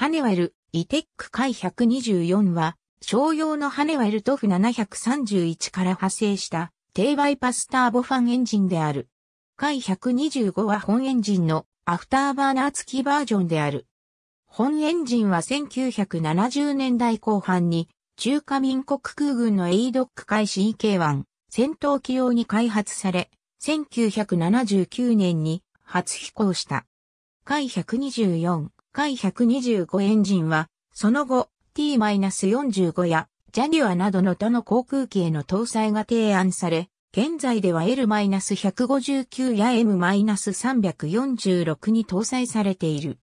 ハネワル、イテック海124は、商用のハネワルトフ731から派生した低バイパスターボファンエンジンである。海125は本エンジンのアフターバーナー付きバージョンである。本エンジンは1970年代後半に中華民国空軍の A ドック海 CK1 戦闘機用に開発され、1979年に初飛行した。海124回125エンジンは、その後、T-45 や、ジャニュアなどの他の航空機への搭載が提案され、現在では L-159 や M-346 に搭載されている。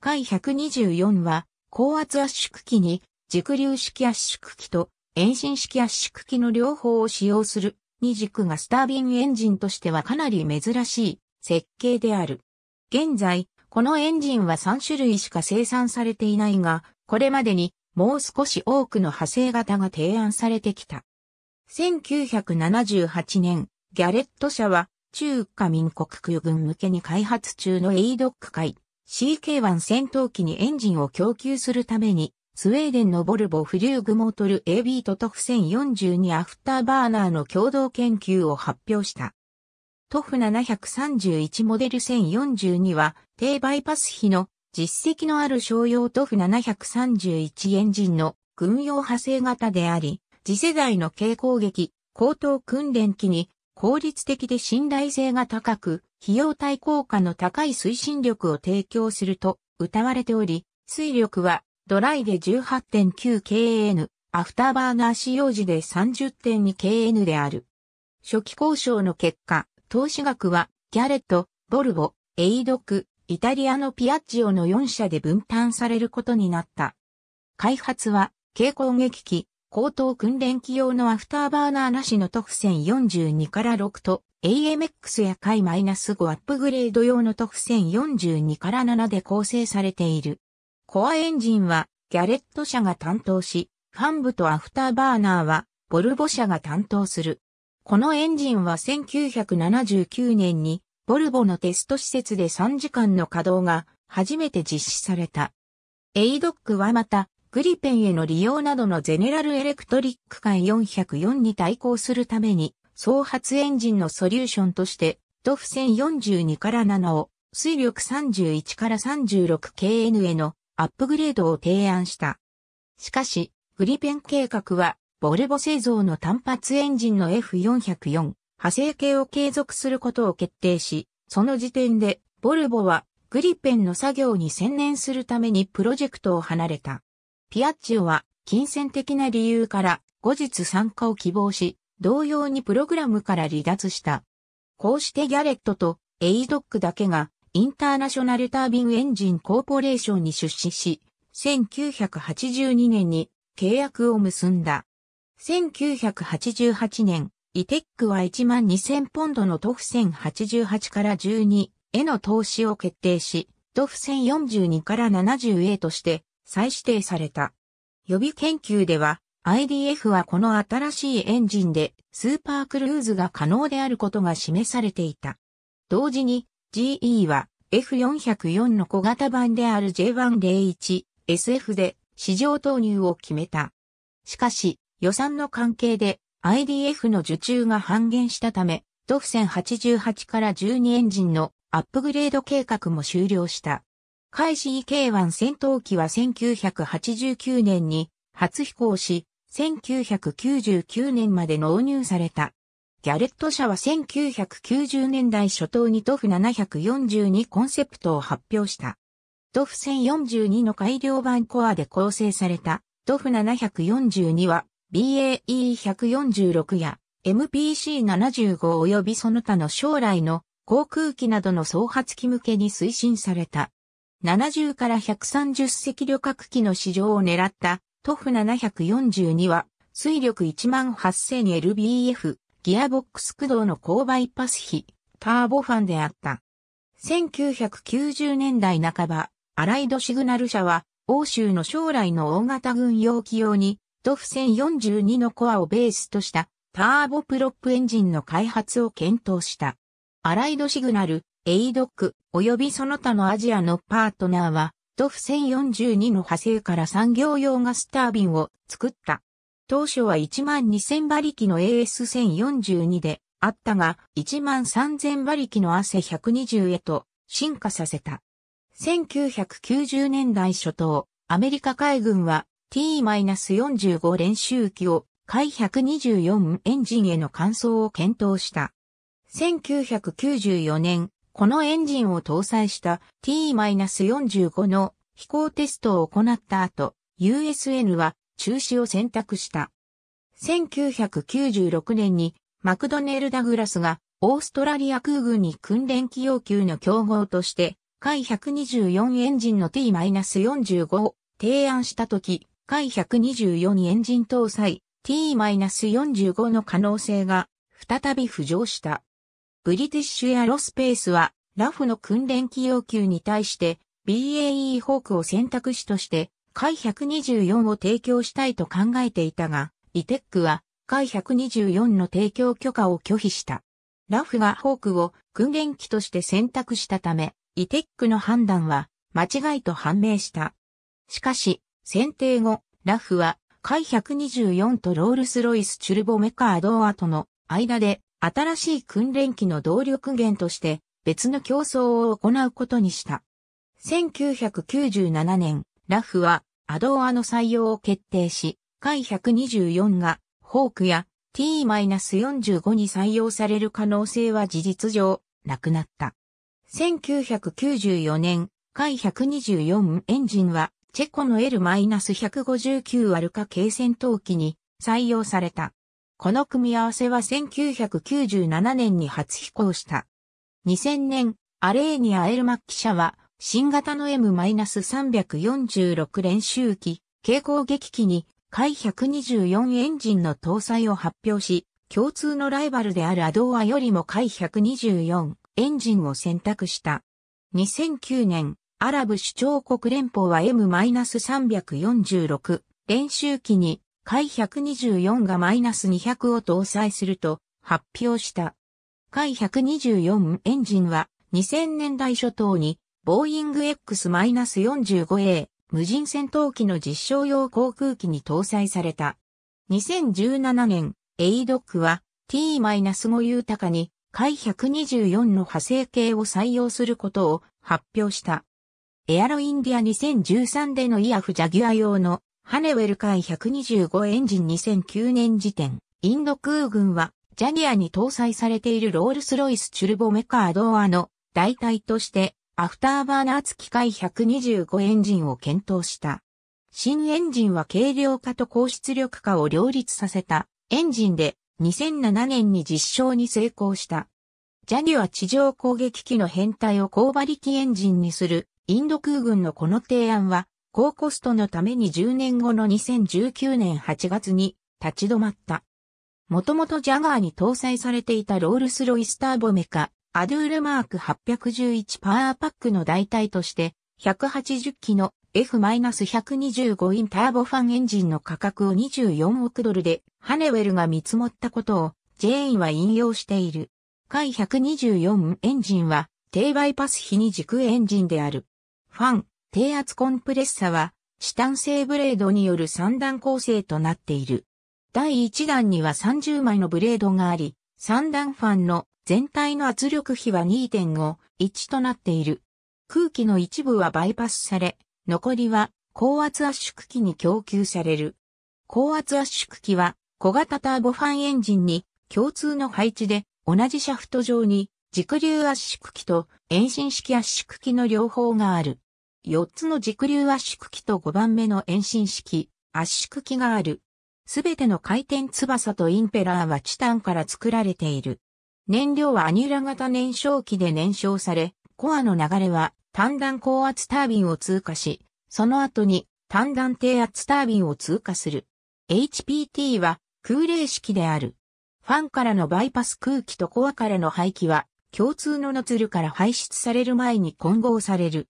回124は、高圧圧縮機に、軸流式圧縮機と遠心式圧縮機の両方を使用する、二軸がスタービンエンジンとしてはかなり珍しい設計である。現在、このエンジンは3種類しか生産されていないが、これまでにもう少し多くの派生型が提案されてきた。1978年、ギャレット社は中華民国空軍向けに開発中の a ドック海 CK1 戦闘機にエンジンを供給するために、スウェーデンのボルボフリューグモートル AB とトフ1042アフターバーナーの共同研究を発表した。トフ731モデル1042は、低バイパス比の実績のある商用トフ731エンジンの軍用派生型であり、次世代の軽攻撃、高等訓練機に効率的で信頼性が高く、費用対効果の高い推進力を提供すると謳われており、推力はドライで 18.9kN、アフターバーナー使用時で 30.2kN である。初期交渉の結果、投資額は、ギャレット、ボルボ、エイドク、イタリアのピアッジオの4社で分担されることになった。開発は、軽攻撃機、高等訓練機用のアフターバーナーなしの特選42から6と AMX や回 -5 アップグレード用の特選42から7で構成されている。コアエンジンはギャレット社が担当し、ファン部とアフターバーナーはボルボ社が担当する。このエンジンは1979年にボルボのテスト施設で3時間の稼働が初めて実施された。エイドックはまたグリペンへの利用などのゼネラルエレクトリック間404に対抗するために総発エンジンのソリューションとしてドフ1042から7を水力31から 36KN へのアップグレードを提案した。しかし、グリペン計画はボルボ製造の単発エンジンの F404 派生系を継続することを決定し、その時点でボルボはグリペンの作業に専念するためにプロジェクトを離れた。ピアッチオは金銭的な理由から後日参加を希望し、同様にプログラムから離脱した。こうしてギャレットとエイドックだけがインターナショナルタービンエンジンコーポレーションに出資し、1982年に契約を結んだ。1988年、イテックは1万2000ポンドのトフ1088から12への投資を決定し、トフ1042から70へとして再指定された。予備研究では、IDF はこの新しいエンジンでスーパークルーズが可能であることが示されていた。同時に GE は F404 の小型版である J101SF で市場投入を決めた。しかし、予算の関係で IDF の受注が半減したため、ドフセン88から12エンジンのアップグレード計画も終了した。海 e k 1戦闘機は1989年に初飛行し、1999年まで納入された。ギャレット社は1990年代初頭にドフ742コンセプトを発表した。ドフ1042の改良版コアで構成されたドフ742は BAE146 や MPC75 及びその他の将来の航空機などの創発機向けに推進された。70から130隻旅客機の市場を狙ったトフ742は水力 18000LBF ギアボックス駆動の高バイパス比ターボファンであった。1990年代半ば、アライドシグナル社は欧州の将来の大型軍用機用にドフ1042のコアをベースとしたターボプロップエンジンの開発を検討した。アライドシグナル、エイドック、及びその他のアジアのパートナーは、ドフ1042の派生から産業用ガスタービンを作った。当初は12000馬力の AS1042 であったが、13000馬力の汗120へと進化させた。1990年代初頭、アメリカ海軍は T-45 練習機を海124エンジンへの換装を検討した。1994年、このエンジンを搭載した T-45 の飛行テストを行った後、USN は中止を選択した。1996年にマクドネル・ダグラスがオーストラリア空軍に訓練機要求の競合として、海124エンジンの T-45 を提案したとき、回124にエンジン搭載 T-45 の可能性が再び浮上した。ブリティッシュエアロスペースはラフの訓練機要求に対して BAE ホークを選択肢として回124を提供したいと考えていたが、イテックは回124の提供許可を拒否した。ラフがホークを訓練機として選択したため、イテックの判断は間違いと判明した。しかし、選定後、ラフは、海124とロールスロイスチュルボメカードーアとの間で、新しい訓練機の動力源として、別の競争を行うことにした。1997年、ラフは、アドーアの採用を決定し、海124が、ホークや T-45 に採用される可能性は事実上、なくなった。1994年、海124エンジンは、チェコの L-159 アルカ系戦闘機に採用された。この組み合わせは1997年に初飛行した。2000年、アレーニア・エルマッキ社は、新型の M-346 練習機、軽攻撃機に、海124エンジンの搭載を発表し、共通のライバルであるアドーアよりも海124エンジンを選択した。2009年、アラブ首長国連邦は M-346 練習機に海124が -200 を搭載すると発表した。海124エンジンは2000年代初頭にボーイング X-45A 無人戦闘機の実証用航空機に搭載された。2017年、エイドックは T-5 豊かに海124の派生系を採用することを発表した。エアロインディア2013でのイヤフジャギュア用のハネウェルカイ125エンジン2009年時点、インド空軍はジャギアに搭載されているロールスロイスチュルボメカードアの代替としてアフターバーナー付き海125エンジンを検討した。新エンジンは軽量化と高出力化を両立させたエンジンで2007年に実証に成功した。ジャギア地上攻撃機の編隊を高馬力エンジンにするインド空軍のこの提案は、高コストのために10年後の2019年8月に立ち止まった。もともとジャガーに搭載されていたロールスロイスターボメカ、アドゥールマーク811パワーパックの代替として、180機の F-125 インターボファンエンジンの価格を24億ドルでハネウェルが見積もったことをジェインは引用している。海124エンジンは低バイパス比に軸エンジンである。ファン、低圧コンプレッサは、チタン製ブレードによる三段構成となっている。第1段には30枚のブレードがあり、3段ファンの全体の圧力比は2.5、1となっている。空気の一部はバイパスされ、残りは高圧圧縮機に供給される。高圧圧縮機は小型ターボファンエンジンに共通の配置で同じシャフト上に軸流圧縮機と遠心式圧縮機の両方がある。4つの軸流圧縮機と5番目の遠心式、圧縮機がある。すべての回転翼とインペラーはチタンから作られている。燃料はアニュラ型燃焼機で燃焼され、コアの流れは単弾高圧タービンを通過し、その後に単弾低圧タービンを通過する。HPT は空冷式である。ファンからのバイパス空気とコアからの排気は共通のノズルから排出される前に混合される。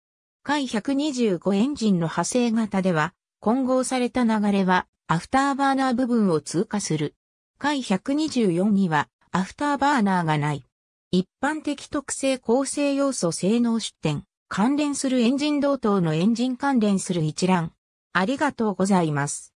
回125エンジンの派生型では、混合された流れは、アフターバーナー部分を通過する。回124には、アフターバーナーがない。一般的特性構成要素性能出展、関連するエンジン同等のエンジン関連する一覧。ありがとうございます。